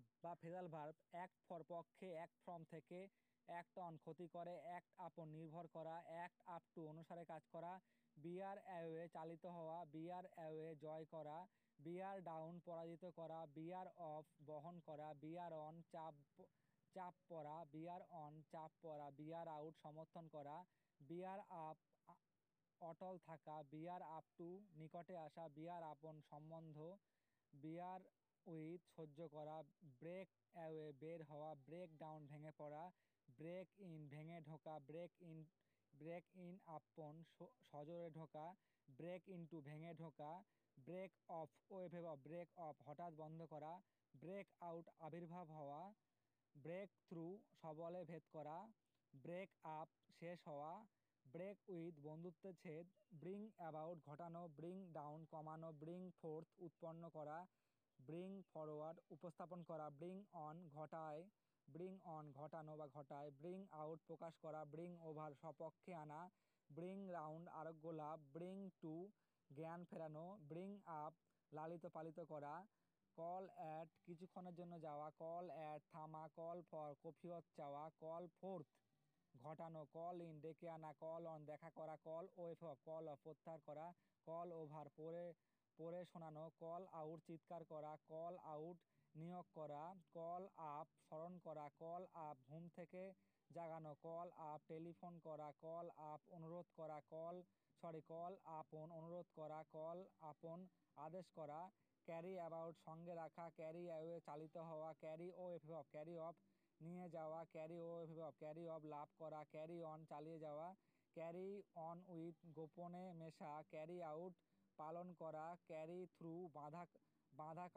verb বা phrasal act for পক্ষে act from থেকে অ্যাক্ট অন ক্ষতি করে অ্যাক্ট আপন নির্ভর করা অ্যাক্ট আপ টু অনুসারে কাজ করা বিয়ার অ্যাওয়ে চালিত হওয়া বিয়ার অ্যাওয়ে জয় করা বিয়ার ডাউন পরাজিত করা বিয়ার অফ বহন করা বিয়ার অন চাপ চাপ পড়া বিয়ার অন চাপ পড়া বিয়ার আউট সমর্থন করা বিয়ার আপ অটল থাকা বিয়ার আপ টু নিকটে আসা বিয়ার আপন সম্বন্ধ বিয়ার উইথ সহ্য করা ব্রেক অ্যাওয়ে বের হওয়া ব্রেক ডাউন ভেঙে পড়া ব্রেক ইন ভেঙে ঢোকা ব্রেক ইন ব্রেক ইন আপন সজোরে ঢোকা ব্রেক ইনটু ভেঙে ঢোকা ব্রেক অফ ওয়েভে বা ব্রেক অফ হঠাৎ বন্ধ করা ব্রেক আউট আবির্ভাব হওয়া ব্রেক থ্রু সবলে ভেদ করা ব্রেক আপ শেষ হওয়া ব্রেক উইথ বন্ধুত্বের ছেদ ব্রিং অ্যাবাউট ঘটানো ব্রিং ডাউন কমানো ব্রিং ফোর্থ উৎপন্ন করা ব্রিং ফরওয়ার্ড উপস্থাপন করা ব্রিং অন ঘটায় ব্রিং অন ঘটানো বা ঘটায় ব্রিং আউট প্রকাশ করা ব্রিং ওভার সপক্ষে আনা ব্রিং রাউন্ড আরোগ্য লাভ ব্রিং টু জ্ঞান ফেরানো ব্রিং আপ লালিত পালিত করা কল অ্যাট কিছুক্ষণের জন্য যাওয়া কল অ্যাট থামা কল ফর কফিয়ত চাওয়া কল ফোর্থ ঘটানো কল ইন ডেকে আনা কল অন দেখা করা কল ওয়েফ অফ কল অফ প্রত্যাহার করা কল ওভার পরে পড়ে শোনানো কল আউট চিৎকার করা কল আউট নিয়োগ করা কল আপ স্মরণ করা কল আপ ঘুম থেকে জাগানো কল আপ টেলিফোন করা কল আপ অনুরোধ করা কল সরি কল আপন অনুরোধ করা কল আপন আদেশ করা ক্যারি অ্যাবাউট সঙ্গে রাখা ক্যারি অ্যাওয়ে চালিত হওয়া ক্যারি ও এফিভব ক্যারি অফ নিয়ে যাওয়া ক্যারি ও এফিভব ক্যারি অফ লাভ করা ক্যারি অন চালিয়ে যাওয়া ক্যারি অন উইথ গোপনে মেশা ক্যারি আউট পালন করা ক্যারি থ্রু বাঁধা বাঁধা